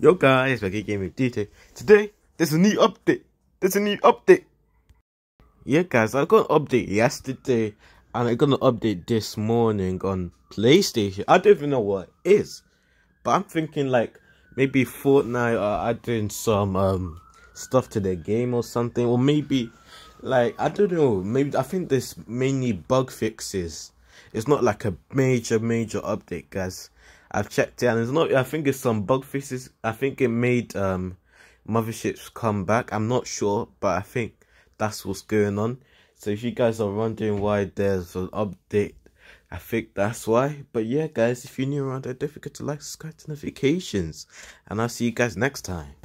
Yo guys, back again with DJ. Today, there's a new update. There's a new update. Yeah guys, I got an update yesterday and I got an update this morning on PlayStation. I don't even know what it is. But I'm thinking like maybe Fortnite are adding some um stuff to their game or something. Or maybe like I don't know, maybe I think there's mainly bug fixes. It's not like a major major update guys. I've checked it, and it's not. I think it's some bug fixes. I think it made um, motherships come back. I'm not sure, but I think that's what's going on. So if you guys are wondering why there's an update, I think that's why. But yeah, guys, if you're new around, here, don't forget to like, subscribe, to notifications, and I'll see you guys next time.